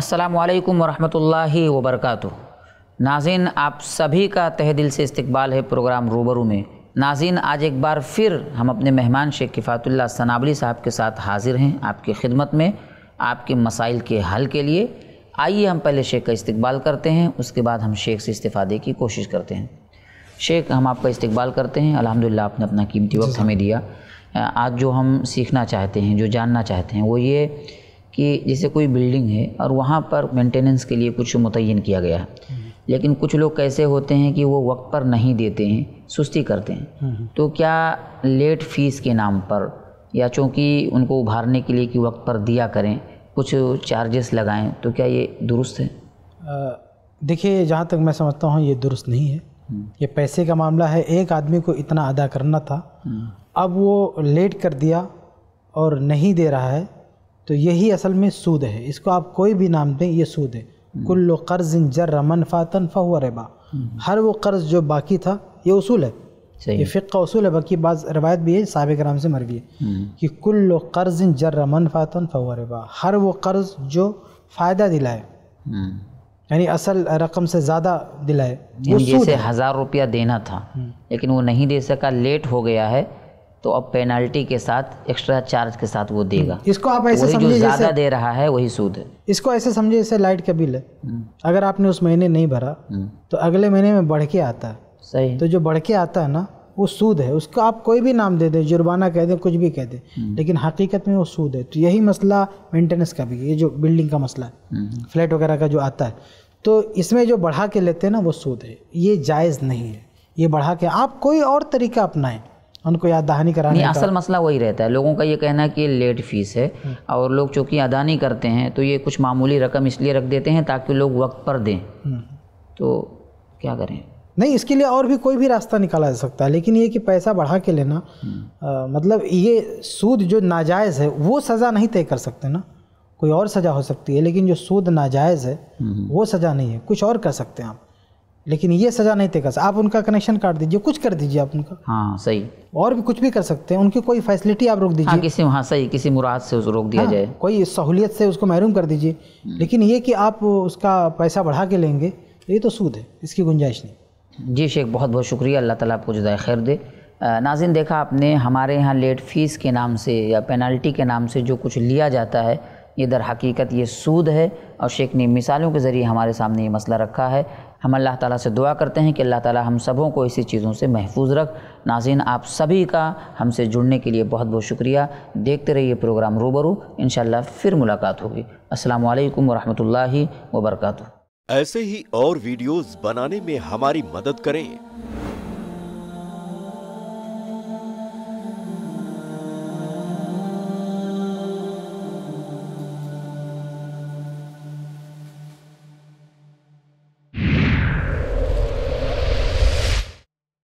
असलकम वरहि वबरक नाजिन आप सभी का तह दिल से इस्तकबाल है प्रोग्राम रूबरू में नाजिन आज एक बार फिर हम अपने मेहमान शेख किफ़ातुल्ला सनाबली साहब के साथ हाज़िर हैं आपकी खिदमत में आपके मसाइल के हल के लिए आइए हम पहले शेख का इस्तकबाल करते हैं उसके बाद हम शेख से इस्तीफ़ादे की कोशिश करते हैं शेख हम आपका इस्तकबाल करते हैं अल्हम्दुलिल्लाह आपने अपना कीमती वक्त हमें दिया आज जो हम सीखना चाहते हैं जो जानना चाहते हैं वो ये कि जैसे कोई बिल्डिंग है और वहाँ पर मेंटेनेंस के लिए कुछ मुतिन किया गया है लेकिन कुछ लोग कैसे होते हैं कि वो वक्त पर नहीं देते हैं सुस्ती करते हैं हम्म, हम्म। तो क्या लेट फीस के नाम पर या चूँकि उनको उभारने के लिए कि वक्त पर दिया करें कुछ चार्जेस लगाएं तो क्या ये दुरुस्त है देखिए जहाँ तक मैं समझता हूँ ये दुरुस्त नहीं है हम्म। ये पैसे का मामला है एक आदमी को इतना अदा करना था अब वो लेट कर दिया और नहीं दे रहा है तो यही असल में सूद है इसको आप कोई भी नाम दें ये सूद है हम्म। कुल्ल कर्ज जर फातन फ़ा रिबा हम्म। हर वो कर्ज जो बाकी था ये उसूल है ये फ़िक का उसूल है बाकी बाज रवायत भी है सबक राम से मर भी है हम्म। कि कुल्लो कर्ज जर फातन फ़ा रिबा हर वो कर्ज जो फ़ायदा दिलाए यानी असल रकम से ज़्यादा दिलाए जैसे हज़ार रुपया देना था लेकिन वो नहीं दे सका लेट हो गया है तो अब पेनाल्टी के साथ एक्स्ट्रा चार्ज के साथ वो देगा हम्म। इसको आप ऐसे समझिए ज़्यादा दे रहा है वही सूद है इसको ऐसे समझिए जैसे लाइट का बिल है हम्म। अगर आपने उस महीने नहीं भरा हम्म। तो अगले महीने में बढ़ के आता है सही तो जो बढ़ के आता है ना वो सूद है उसको आप कोई भी नाम दे दें जुर्माना कह दें कुछ भी कह दें लेकिन हकीकत में वो सूद है तो यही मसला मेंटेनेंस का भी ये जो बिल्डिंग का मसला है फ्लैट वगैरह का जो आता है तो इसमें जो बढ़ा के लेते हैं ना वो सूद है ये जायज़ नहीं है ये बढ़ा के आप कोई और तरीका अपनाएं उनको याद नहीं कराने नहीं असल मसला वही रहता है लोगों का ये कहना है कि लेट फीस है हम्म। और लोग चूँकि अदा नहीं करते हैं तो ये कुछ मामूली रकम इसलिए रख देते हैं ताकि लोग वक्त पर दें हम्म। तो क्या करें नहीं इसके लिए और भी कोई भी रास्ता निकाला जा सकता है लेकिन ये कि पैसा बढ़ा के लेना आ, हम्म। मतलब ये सूद जो नाजायज़ है वो सज़ा नहीं तय कर सकते ना कोई और सज़ा हो सकती है लेकिन जो सूद नाजायज़ है वो सज़ा नहीं है कुछ और कर सकते हैं आप लेकिन ये सजा नहीं देगा आप उनका कनेक्शन काट दीजिए कुछ कर दीजिए आप उनका हाँ सही और भी कुछ भी कर सकते हैं उनकी कोई फैसिलिटी आप रोक दीजिए हाँ, किसी हाँ सही किसी मुराद से उसको रोक दिया हाँ, जाए कोई सहूलियत से उसको महरूम कर दीजिए हम्म। लेकिन ये कि आप उसका पैसा बढ़ा के लेंगे ये तो सूद है इसकी गुंजाइश नहीं जी शेख बहुत बहुत शुक्रिया अल्लाह ताला आपको जदाय खैर दे नाजिन देखा आपने हमारे यहाँ लेट फीस के नाम से या पेनल्टी के नाम से जो कुछ लिया जाता है ये दर हकीकत ये सूद है और शेख ने मिसालों के ज़रिए हमारे सामने ये मसला रखा है हम अल्लाह ताला से दुआ करते हैं कि अल्लाह ताला हम सबों को इसी चीज़ों से महफूज रख नाजीन आप सभी का हमसे जुड़ने के लिए बहुत बहुत शुक्रिया देखते रहिए प्रोग्राम रूबरू इन फिर मुलाकात होगी असल वरहमल वबरक ऐसे ही और वीडियोज़ बनाने में हमारी मदद करें